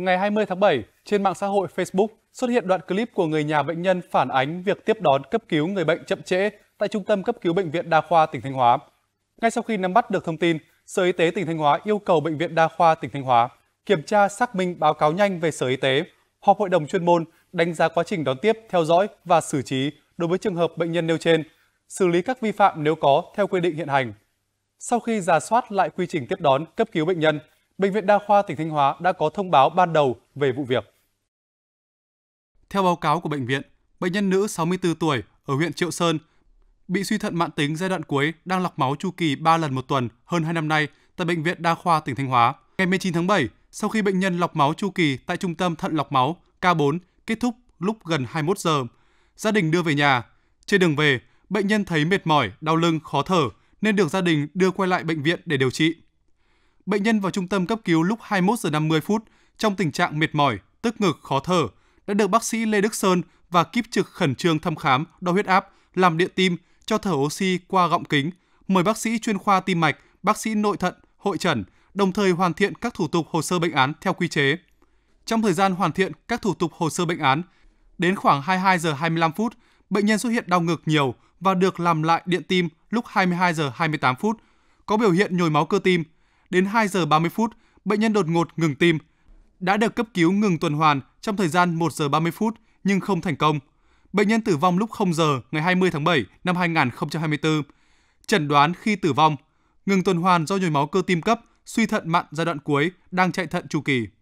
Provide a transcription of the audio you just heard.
Ngày 20 tháng 7, trên mạng xã hội Facebook xuất hiện đoạn clip của người nhà bệnh nhân phản ánh việc tiếp đón cấp cứu người bệnh chậm trễ tại Trung tâm cấp cứu Bệnh viện Đa khoa tỉnh Thanh Hóa. Ngay sau khi nắm bắt được thông tin, Sở Y tế tỉnh Thanh Hóa yêu cầu Bệnh viện Đa khoa tỉnh Thanh Hóa kiểm tra xác minh báo cáo nhanh về Sở Y tế, họp hội đồng chuyên môn, đánh giá quá trình đón tiếp, theo dõi và xử trí đối với trường hợp bệnh nhân nêu trên, xử lý các vi phạm nếu có theo quy định hiện hành. Sau khi giả soát lại quy trình tiếp đón, cấp cứu bệnh nhân, Bệnh viện Đa khoa tỉnh Thanh Hóa đã có thông báo ban đầu về vụ việc. Theo báo cáo của bệnh viện, bệnh nhân nữ 64 tuổi ở huyện Triệu Sơn bị suy thận mãn tính giai đoạn cuối đang lọc máu chu kỳ 3 lần một tuần hơn 2 năm nay tại bệnh viện Đa khoa tỉnh Thanh Hóa. Ngày 19 tháng 7, sau khi bệnh nhân lọc máu chu kỳ tại trung tâm thận lọc máu K4 kết thúc lúc gần 21 giờ, gia đình đưa về nhà. Trên đường về, bệnh nhân thấy mệt mỏi, đau lưng, khó thở nên được gia đình đưa quay lại bệnh viện để điều trị. Bệnh nhân vào trung tâm cấp cứu lúc 21 giờ 50 phút trong tình trạng mệt mỏi, tức ngực, khó thở, đã được bác sĩ Lê Đức Sơn và kíp trực khẩn trương thăm khám, đo huyết áp, làm điện tim, cho thở oxy qua gọng kính, mời bác sĩ chuyên khoa tim mạch, bác sĩ nội thận, hội trần, đồng thời hoàn thiện các thủ tục hồ sơ bệnh án theo quy chế. Trong thời gian hoàn thiện các thủ tục hồ sơ bệnh án, đến khoảng 22 giờ 25 phút, bệnh nhân xuất hiện đau ngực nhiều và được làm lại điện tim lúc 22 giờ 28 phút, có biểu hiện nhồi máu cơ tim, đến 2 giờ 30 phút, bệnh nhân đột ngột ngừng tim. Đã được cấp cứu ngừng tuần hoàn trong thời gian 1 giờ 30 phút nhưng không thành công. Bệnh nhân tử vong lúc 0 giờ ngày 20 tháng 7 năm 2024. Chẩn đoán khi tử vong, ngừng tuần hoàn do nhồi máu cơ tim cấp, suy thận mạn giai đoạn cuối, đang chạy thận chu kỳ.